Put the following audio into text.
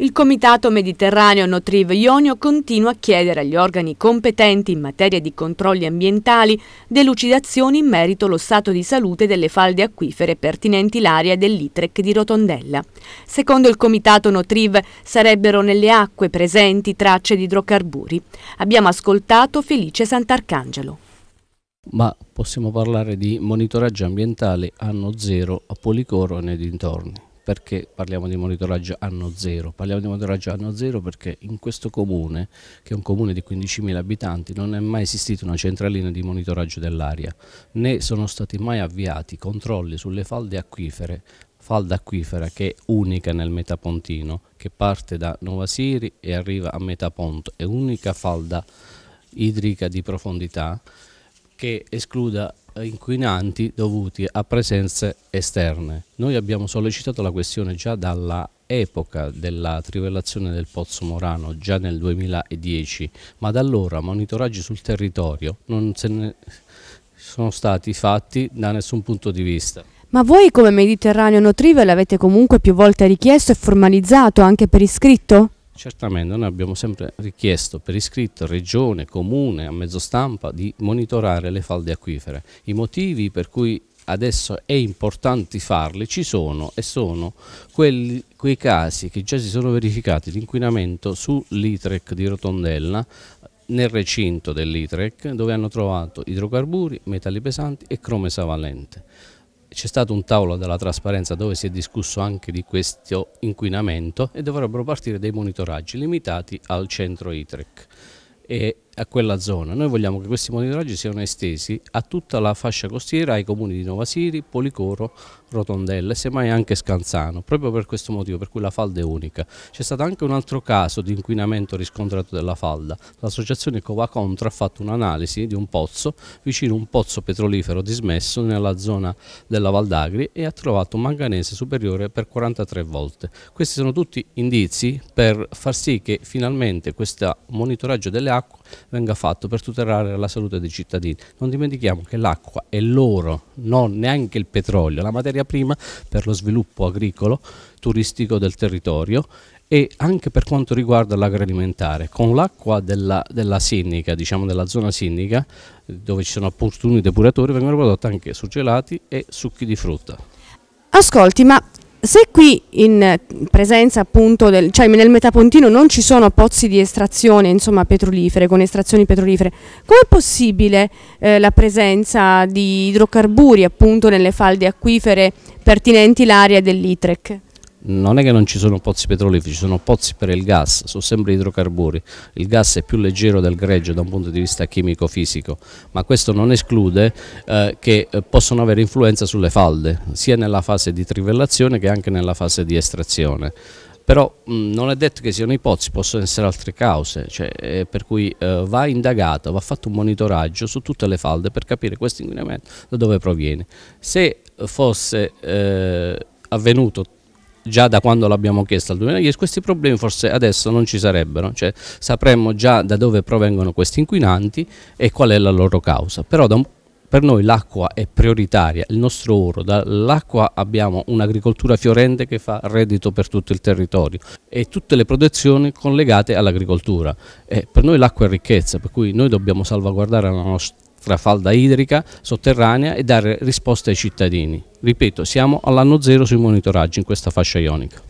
Il Comitato Mediterraneo Notriv Ionio continua a chiedere agli organi competenti in materia di controlli ambientali delucidazioni in merito allo stato di salute delle falde acquifere pertinenti l'area dell'Itrec di Rotondella. Secondo il Comitato Notriv sarebbero nelle acque presenti tracce di idrocarburi. Abbiamo ascoltato Felice Sant'Arcangelo ma possiamo parlare di monitoraggio ambientale anno zero a Policoro e nei dintorni perché parliamo di monitoraggio anno zero? Parliamo di monitoraggio anno zero perché in questo comune, che è un comune di 15.000 abitanti, non è mai esistita una centralina di monitoraggio dell'aria, né sono stati mai avviati controlli sulle falde acquifere, falda acquifera che è unica nel Metapontino, che parte da Novasiri e arriva a Metaponto, è unica falda idrica di profondità che escluda inquinanti dovuti a presenze esterne. Noi abbiamo sollecitato la questione già dalla epoca della trivellazione del Pozzo Morano, già nel 2010, ma da allora monitoraggi sul territorio non se ne sono stati fatti da nessun punto di vista. Ma voi come Mediterraneo No Trivel avete comunque più volte richiesto e formalizzato anche per iscritto? Certamente noi abbiamo sempre richiesto per iscritto Regione, Comune, a mezzo stampa di monitorare le falde acquifere. I motivi per cui adesso è importante farli ci sono e sono quelli, quei casi che già si sono verificati di inquinamento sull'ITREC di Rotondella nel recinto dell'ITREC dove hanno trovato idrocarburi, metalli pesanti e crome savalente c'è stato un tavolo della trasparenza dove si è discusso anche di questo inquinamento e dovrebbero partire dei monitoraggi limitati al centro ITREC e a quella zona. Noi vogliamo che questi monitoraggi siano estesi a tutta la fascia costiera, ai comuni di Novasiri, Policoro, Rotondelle, semmai anche Scanzano, proprio per questo motivo, per cui la falda è unica. C'è stato anche un altro caso di inquinamento riscontrato della falda. L'associazione Covacontro ha fatto un'analisi di un pozzo vicino a un pozzo petrolifero dismesso nella zona della Valdagri e ha trovato un manganese superiore per 43 volte. Questi sono tutti indizi per far sì che finalmente questo monitoraggio delle acque venga fatto per tutelare la salute dei cittadini. Non dimentichiamo che l'acqua è l'oro, non neanche il petrolio, la materia prima per lo sviluppo agricolo, turistico del territorio e anche per quanto riguarda l'agroalimentare. Con l'acqua della, della sinnica, diciamo della zona sinnica, dove ci sono opportuni depuratori, vengono prodotti anche surgelati e succhi di frutta. Ascolti, ma se qui in presenza appunto del, cioè nel metapontino non ci sono pozzi di estrazione insomma, petrolifere con estrazioni petrolifere com'è possibile eh, la presenza di idrocarburi appunto nelle falde acquifere pertinenti l'area dell'ITREC? non è che non ci sono pozzi petroliferi, ci sono pozzi per il gas, sono sempre idrocarburi. Il gas è più leggero del greggio da un punto di vista chimico-fisico, ma questo non esclude eh, che eh, possono avere influenza sulle falde, sia nella fase di trivellazione che anche nella fase di estrazione però mh, mm, non è detto che siano i pozzi, possono essere altre cause, cioè, eh, per cui eh, va indagato, va fatto un monitoraggio su tutte le falde per capire questo inquinamento da dove proviene. Se fosse eh, avvenuto già da quando l'abbiamo chiesto al 2010, questi problemi forse adesso non ci sarebbero, cioè sapremmo già da dove provengono questi inquinanti e qual è la loro causa. Però da un per noi l'acqua è prioritaria, il nostro oro, dall'acqua abbiamo un'agricoltura fiorente che fa reddito per tutto il territorio e tutte le protezioni collegate all'agricoltura. per noi l'acqua è ricchezza, per cui noi dobbiamo salvaguardare la nostra nostra falda idrica sotterranea e dare risposte ai cittadini. Ripeto, siamo all'anno zero sui monitoraggi in questa fascia ionica.